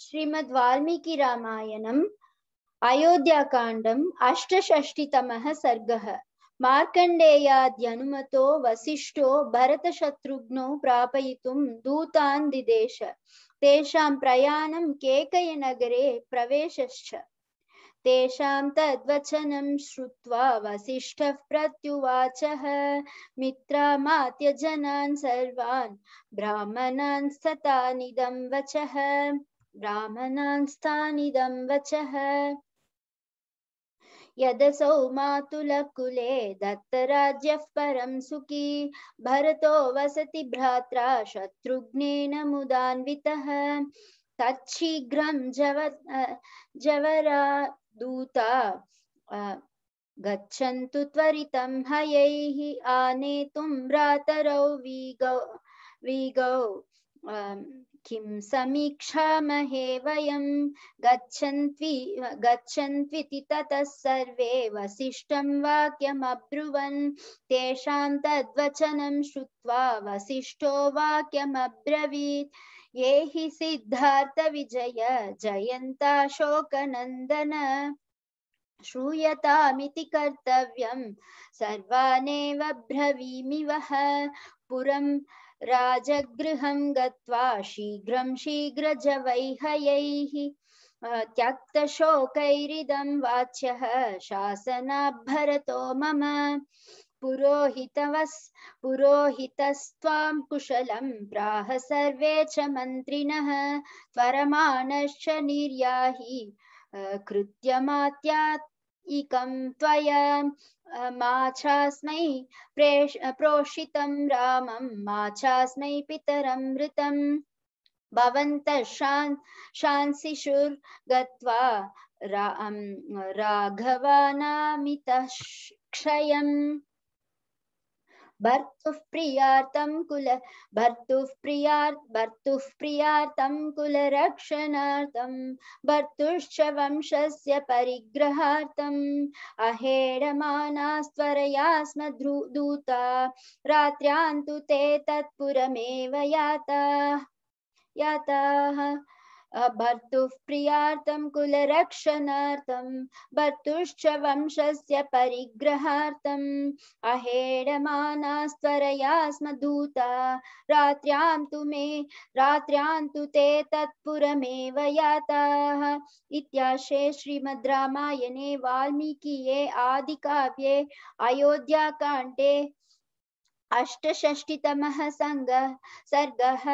श्रीमद् वाल्मीकि रामायणम् अयोध्याकाण्डम् अष्टषष्टितमः सर्गः मार्कण्डेयाद्यनुमतो वसिष्ठो भरतशत्रुघ्नो प्रापयितुं दूतान् दिदेश तेषां प्रयाणं केकयनगरे प्रवेशश्च तेषां तद्वचनं श्रुत्वा वसिष्ठः प्रत्युवाचः मित्रामात्य जनान् सर्वान् ब्राह्मणान् स्ततानिदं वचः ब्राह्मणांस्तानिदं वचः यदसौ मातुलकुले दत्तराज्यः परं सुखी भरतो वसति भ्रात्रा शत्रुघ्नेन मुदान्वितः तच्छीघ्रं जव जवरा दूता गच्छन्तु त्वरितं हयैः आनेतुं भ्रातरौ वीगौ वीगौ किं समीक्षामहे वयं गच्छन्त्वि गच्छन्त्विति ततः सर्वे वसिष्ठं वाक्यमब्रुवन् तेषां तद्वचनं श्रुत्वा वसिष्ठो वाक्यमब्रवीत् ये हि सिद्धार्थविजय जयन्ता श्रूयतामिति कर्तव्यं सर्वानेव ब्रवीमि वः पुरं राजगृहं गत्वा शीघ्रं शीघ्रजवैहयैः त्यक्तशोकैरिदं वाच्यः शासनाभरतो मम पुरोहितवस् पुरोहितस्त्वां कुशलं प्राह सर्वे च मन्त्रिणः त्वरमाणश्च निर्याहि कृत्यमात्यात्मिकं प्रोषित रामं माछास्मै पितरं मृत भवन्तः शान् रा अं, राघवानामितः क्षयम् भर्तुः प्रियार्तं कुल भर्तुः प्रियार् भर्तुः प्रियार्तं कुलरक्षणार्थं भर्तुश्च वंशस्य परिग्रहार्थम् अहेडमानास्त्वरया स्म दूता रात्र्यान्तु ते तत्पुरमेव याता याताः अभर्तुः प्रियार्थं कुलरक्षणार्थं भर्तुश्च वंशस्य परिग्रहार्थम् अहेडमानास्त्वरया स्म दूता रात्र्यां तु मे रात्र्यां तु ते तत्पुरमेव याताः इत्याशे श्रीमद् रामायणे वाल्मीकिये आदिकाव्ये अयोध्याकाण्डे अष्टषष्टितमः सङ्गः सर्गः